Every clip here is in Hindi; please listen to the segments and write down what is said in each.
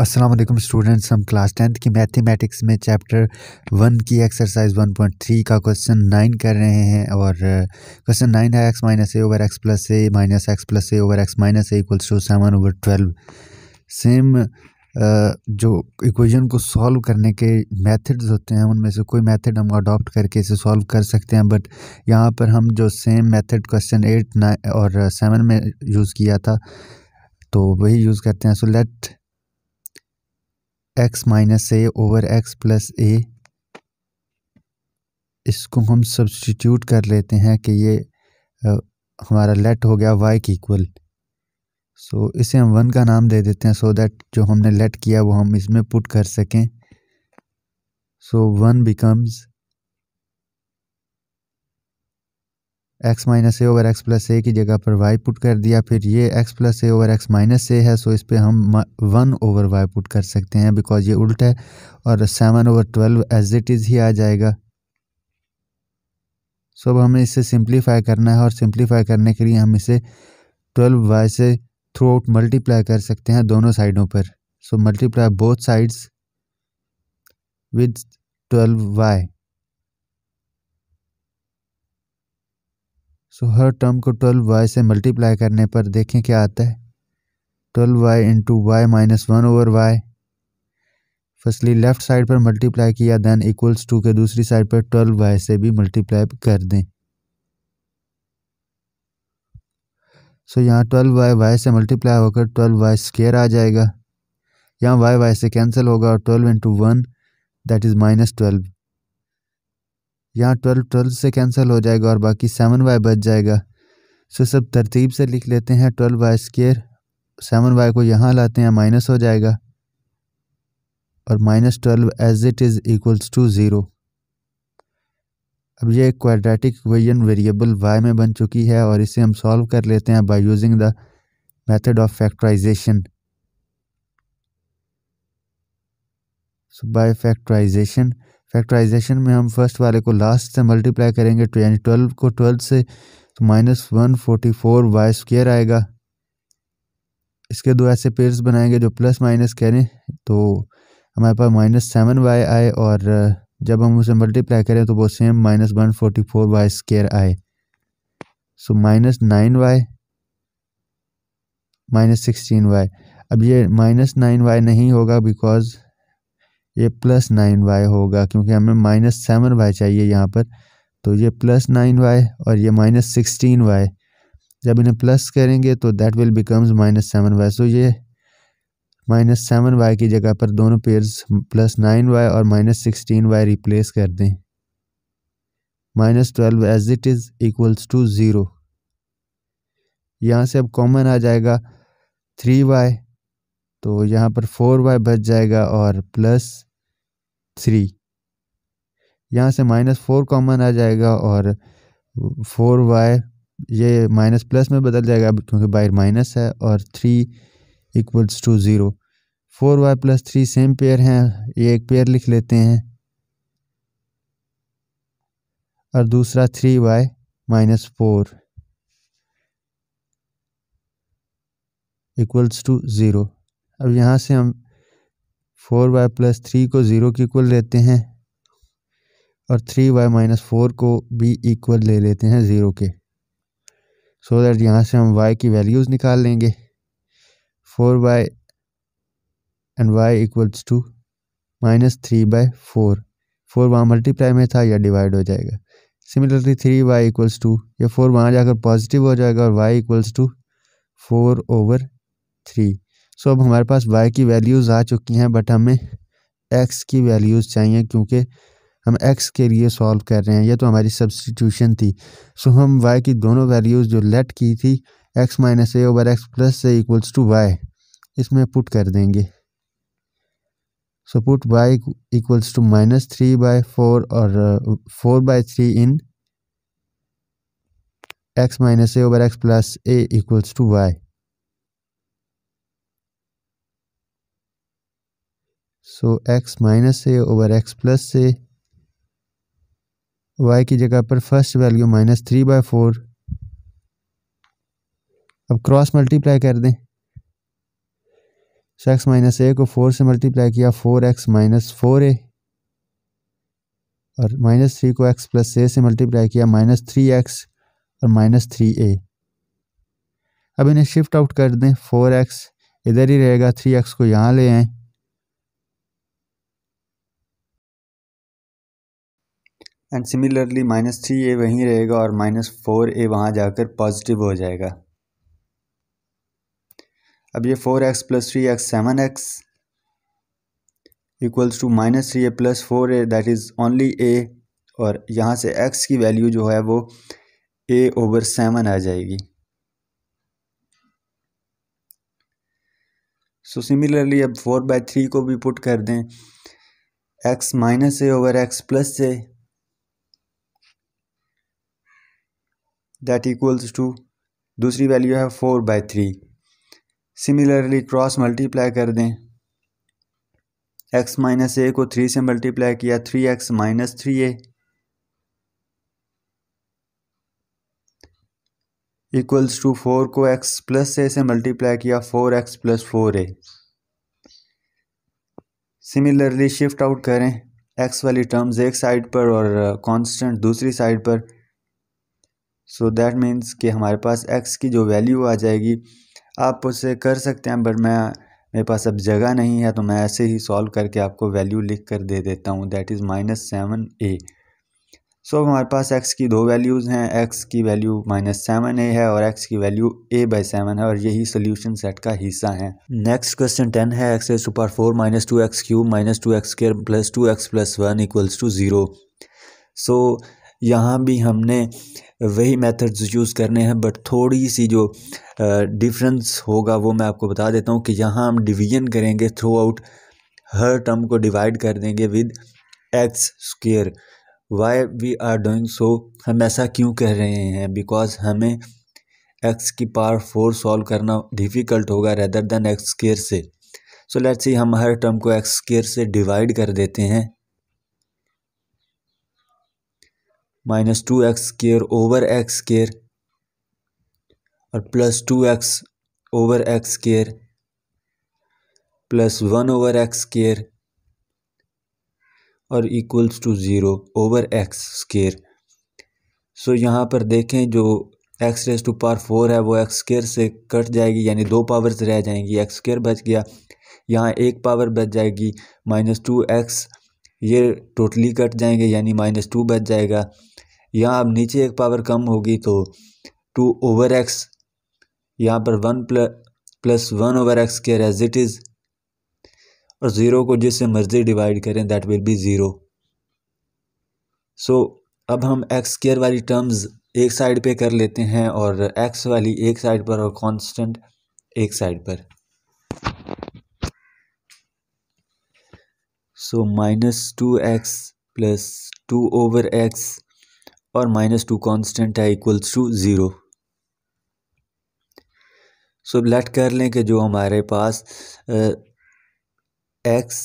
असलम स्टूडेंट्स हम क्लास टेंथ की मैथमेटिक्स में चैप्टर वन की एक्सरसाइज वन पॉइंट थ्री का क्वेश्चन नाइन कर रहे हैं और क्वेश्चन uh, नाइन है x minus a over x plus a minus x plus a over x minus a equals to seven over twelve same जो इक्वेशन को सॉल्व करने के मेथड्स होते हैं उनमें से कोई मेथड हम अडॉप्ट करके इसे सॉल्व कर सकते हैं बट यहाँ पर हम जो same method question eight nine और सेवन uh, में यूज़ किया था तो वही यूज़ करते हैं so let x minus a over x plus a इसको हम सब्सटीट्यूट कर लेते हैं कि ये हमारा लेट हो गया वाई के इक्वल सो इसे हम वन का नाम दे देते हैं सो so दैट जो हमने लेट किया वो हम इसमें पुट कर सकें so one becomes x minus a over x plus a की जगह पर वाई पुट कर दिया फिर ये x plus a over x minus a है सो इस पर हम वन ओवर वाई पुट कर सकते हैं बिकॉज ये उल्टा है और seven over twelve as it is ही आ जाएगा सो अब हमें इसे सिंप्लीफाई करना है और सिंप्लीफाई करने के लिए हम इसे ट्वेल्व वाई से थ्रू आउट मल्टीप्लाई कर सकते हैं दोनों साइडों पर so multiply both sides with twelve y so हर टर्म को ट्वेल्व वाई से मल्टीप्लाई करने पर देखें क्या आता है twelve y into y minus one over y firstly left side पर मल्टीप्लाई किया दैन इक्वल्स टू के दूसरी साइड पर ट्वेल्व वाई से भी मल्टीप्लाई कर दें सो so, यहाँ ट्वेल्व वाई वाई से मल्टीप्लाई होकर ट्वेल्व वाई स्केयर आ जाएगा यहाँ वाई वाई से कैंसिल होगा और twelve into one that is minus twelve यहाँ ट्वेल्व ट्वेल्व से कैंसिल हो जाएगा और बाकी सेवन वाई बच जाएगा सो सब तरतीब से लिख लेते हैं twelve y square seven y को यहाँ लाते हैं माइनस हो जाएगा और minus twelve as it is equals to zero अब ये एक क्वाड्रेटिक इक्वेशन वेरिएबल वाई में बन चुकी है और इसे हम सॉल्व कर लेते हैं by using the method of factorization so by factorization factorization में हम फर्स्ट वाले को लास्ट से मल्टीप्लाई करेंगे तो यानी ट्वेल्व को ट्वेल्व से तो minus one forty four y square आएगा इसके दो ऐसे पेयर्स बनाएंगे जो प्लस माइनस करें तो हमारे पास माइनस सेवन वाई आए और जब हम उसे मल्टीप्लाई करें तो वो same minus one forty four y square आए so minus nine y minus sixteen y अब ये माइनस नाइन वाई नहीं होगा बिकॉज ये प्लस नाइन वाई होगा क्योंकि हमें माइनस सेवन वाई चाहिए यहाँ पर तो ये प्लस नाइन वाई और ये माइनस सिक्सटीन वाई जब इन्हें प्लस करेंगे तो that will becomes minus seven y so ये माइनस सेवन वाई की जगह पर दोनों पेयर्स प्लस नाइन वाई और माइनस सिक्सटीन वाई रिप्लेस कर दें minus twelve as it is equals to zero यहाँ से अब कॉमन आ जाएगा थ्री वाई तो यहाँ पर फोर वाई बच जाएगा और प्लस थ्री यहाँ से माइनस फोर कॉमन आ जाएगा और फोर वाई ये माइनस प्लस में बदल जाएगा क्योंकि बाहर माइनस है और three equals to zero four y plus three same pair हैं ये एक पेयर लिख लेते हैं और दूसरा three y minus four equals to zero अब यहाँ से हम फोर वाई प्लस थ्री को ज़ीरो के इक्वल लेते हैं और थ्री वाई माइनस फोर को भी इक्वल ले लेते हैं ज़ीरो के सो दैट यहाँ से हम वाई की वैल्यूज़ निकाल लेंगे four y and y equals to minus three by four four वहाँ मल्टीप्लाई में था या डिवाइड हो जाएगा similarly three y equals to या फोर वहाँ जाकर पॉजिटिव हो जाएगा और y equals to four over three so अब हमारे पास y की वैल्यूज़ आ चुकी हैं बट हमें x की वैल्यूज़ चाहिए क्योंकि हम x के लिए सॉल्व कर रहे हैं ये तो हमारी सब्सटीट्यूशन थी सो हम y की दोनों वैल्यूज़ जो लेट की थी x minus a over x plus से इक्वल्स टू वाई इसमें पुट कर देंगे so put y equals to minus three by four और four by three in x minus a over x plus a equals to y so x minus a over x plus a y की जगह पर first value minus three by four अब क्रॉस मल्टीप्लाई कर दें सो एक्स माइनस ए को फोर से मल्टीप्लाई किया four x minus four a और माइनस थ्री को एक्स प्लस ए से मल्टीप्लाई किया माइनस थ्री एक्स और माइनस थ्री ए अब इन्हें शिफ्ट आउट कर दें फोर एक्स इधर ही रहेगा थ्री एक्स को यहाँ ले आएँ and similarly minus three a वहीं रहेगा और माइनस फोर ए वहाँ जाकर पॉजिटिव हो जाएगा अब ये four x plus three x seven x equals to minus three a plus four a that is only a और यहाँ से एक्स की वैल्यू जो है वो ए ओवर सेवन आ जाएगी सो so, सिमिलरली अब फोर बाई थ्री को भी पुट कर दें x minus a over x plus a that equals to दूसरी वैल्यू है four by three similarly cross multiply कर दें एक्स माइनस ए को थ्री से मल्टीप्लाई किया three x minus three a equals to four को एक्स प्लस ए से मल्टीप्लाई किया four x plus four a similarly shift out करें एक्स वाली टर्म्स एक साइड पर और कांस्टेंट दूसरी साइड पर सो दैट मीन्स कि हमारे पास एक्स की जो वैल्यू आ जाएगी आप उसे कर सकते हैं बट मैं मेरे पास अब जगह नहीं है तो मैं ऐसे ही सॉल्व करके आपको वैल्यू लिख कर दे देता हूँ that is minus seven a so अब हमारे पास एक्स की दो वैल्यूज़ हैं एक्स की वैल्यू माइनस सेवन ए है और एक्स की वैल्यू ए बाई सेवन है और यही सोल्यूशन सेट का हिस्सा है नेक्स्ट क्वेश्चन टेन है x a super four minus two x cube minus two x square plus two x plus one equals to zero so यहाँ भी हमने वही मेथड्स यूज़ करने हैं बट थोड़ी सी जो डिफरेंस होगा वो मैं आपको बता देता हूँ कि यहाँ हम डिवीजन करेंगे थ्रू आउट हर टर्म को डिवाइड कर देंगे with x square why we are doing so हम ऐसा क्यों कह रहे हैं बिकॉज हमें एक्स की पावर फोर सॉल्व करना डिफ़िकल्ट होगा रेदर देन एक्स स्केयर से सो लेट्स सी हम हर टर्म को एक्स स्केयर से डिवाइड कर देते हैं minus two x square over x square और plus two x over x square plus one over x square और equals to zero over x square so यहाँ पर देखें जो x raise to power four है वो एक्स स्केयर से कट जाएगी यानी दो पावर्स रह जाएंगी एक्स स्केयर बच गया यहाँ एक पावर बच जाएगी माइनस टू एक्स ये टोटली कट जाएंगे यानी माइनस टू बच जाएगा यहाँ अब नीचे एक पावर कम होगी तो टू ओवर एक्स यहाँ पर one plus one over x square as it is और ज़ीरो को जिससे मर्ज़ी डिवाइड करें that will be zero so अब हम एक्स केयर वाली टर्म्स एक साइड पे कर लेते हैं और एक्स वाली एक साइड पर और कांस्टेंट एक साइड पर so minus two x plus two over x और माइनस टू कॉन्स्टेंट है equals to zero so let कर लें कि जो हमारे पास x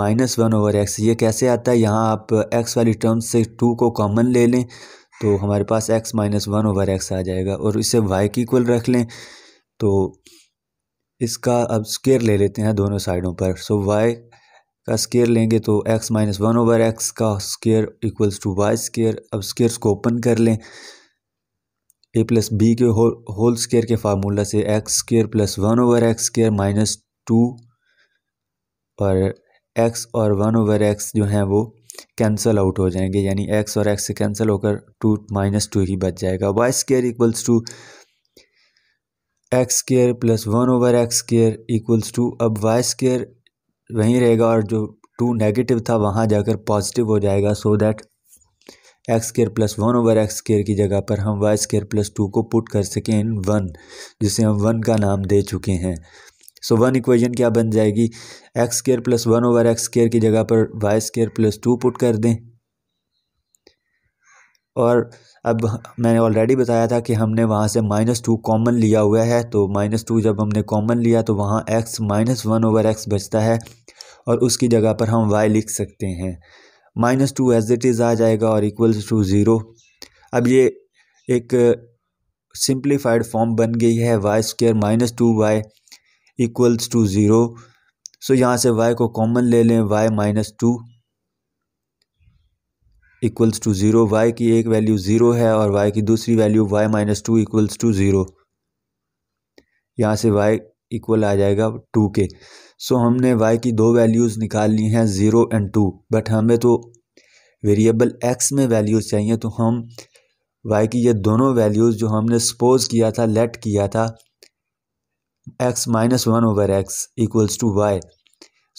minus one over x ये कैसे आता है यहाँ आप एक्स वाली टर्म से टू को कॉमन ले लें तो हमारे पास x minus one over x आ जाएगा और इसे वाई की इक्वल रख लें तो इसका अब स्केयर ले लेते हैं दोनों साइडों पर सो वाई का स्केयर लेंगे तो x minus one over x का square equals to y square अब स्केयर्स को ओपन कर लें ए प्लस बी के होल स्केयर के फार्मूला से x square plus one over x square minus two और एक्स और वन ओवर एक्स जो हैं वो कैंसल आउट हो जाएंगे यानी एक्स और एक्स से कैंसिल होकर टू माइनस टू ही बच जाएगा y square equals to x square plus one over x square equals to अब वाई स्केयर वहीं रहेगा और जो टू नेगेटिव था वहाँ जाकर पॉजिटिव हो जाएगा so that x square plus one over x square की जगह पर हम वाई स्केयर प्लस टू को पुट कर सकें इन वन जिसे हम वन का नाम दे चुके हैं सो वन इक्वेशन क्या बन जाएगी x square plus one over x square की जगह पर y square plus two put कर दें और अब मैंने ऑलरेडी बताया था कि हमने वहाँ से माइनस टू कॉमन लिया हुआ है तो माइनस टू जब हमने कॉमन लिया तो वहाँ x minus one over x बचता है और उसकी जगह पर हम वाई लिख सकते हैं minus two as it is आ जाएगा और इक्वल्स टू ज़ीरो अब ये एक सिंप्लीफाइड फॉर्म बन गई है y square minus two y equals to zero so यहाँ से वाई को कॉमन ले लें y minus two equals to zero y की एक वैल्यू ज़ीरो है और वाई की दूसरी value y minus two equals to zero यहाँ से वाई इक्वल आ जाएगा टू के सो हमने वाई की दो वैल्यूज़ निकाल ली हैं ज़ीरो एंड टू बट हमें तो वेरिएबल एक्स में वैल्यूज़ चाहिए तो हम वाई की ये दोनों वैल्यूज़ जो हमने सपोज़ किया था लेट किया था x minus one over x equals to y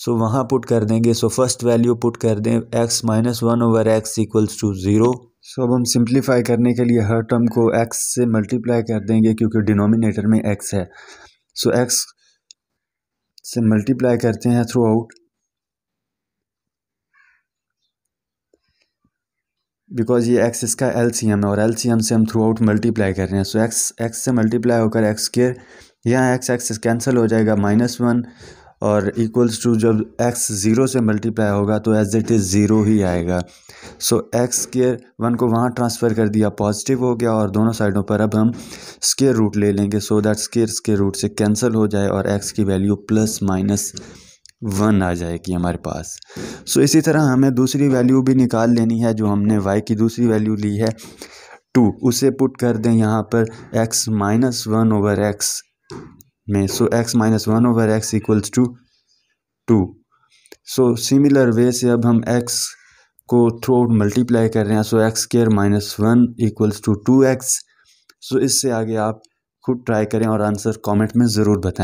so वहाँ पुट कर देंगे सो फर्स्ट वैल्यू पुट कर दें x minus one over x equals to zero so अब हम सिंप्लीफाई करने के लिए हर टर्म को एक्स से मल्टीप्लाई कर देंगे क्योंकि डिनोमिनेटर में एक्स है सो so, एक्स से मल्टीप्लाई करते हैं थ्रू आउट बिकॉज ये एक्स इसका एल सी एम है और एल सी एम से हम थ्रू आउट मल्टीप्लाई कर रहे हैं सो एक्स एक्स से मल्टीप्लाई होकर एक्स स्केयर यहाँ एक्स एक्स कैंसिल हो जाएगा माइनस वन और इक्वल्स टू जब एक्स ज़ीरो से मल्टीप्लाई होगा तो एज इट इज़ ज़ीरो ही आएगा सो एक्स स्केयर वन को वहाँ ट्रांसफ़र कर दिया पॉजिटिव हो गया और दोनों साइडों पर अब हम स्केयर रूट ले लेंगे so that square square root से कैंसिल हो जाए और एक्स की वैल्यू प्लस माइनस वन आ जाएगी हमारे पास सो so, इसी तरह हमें दूसरी वैल्यू भी निकाल लेनी है जो हमने वाई की दूसरी वैल्यू ली है टू उसे पुट कर दें यहाँ पर x minus one over x में so x minus one over x equals to two so similar way से अब हम एक्स को थ्रू आउट मल्टीप्लाई कर रहे हैं so x square minus one equals to two x so इससे आगे आप खुद ट्राई करें और आंसर कमेंट में ज़रूर बताएं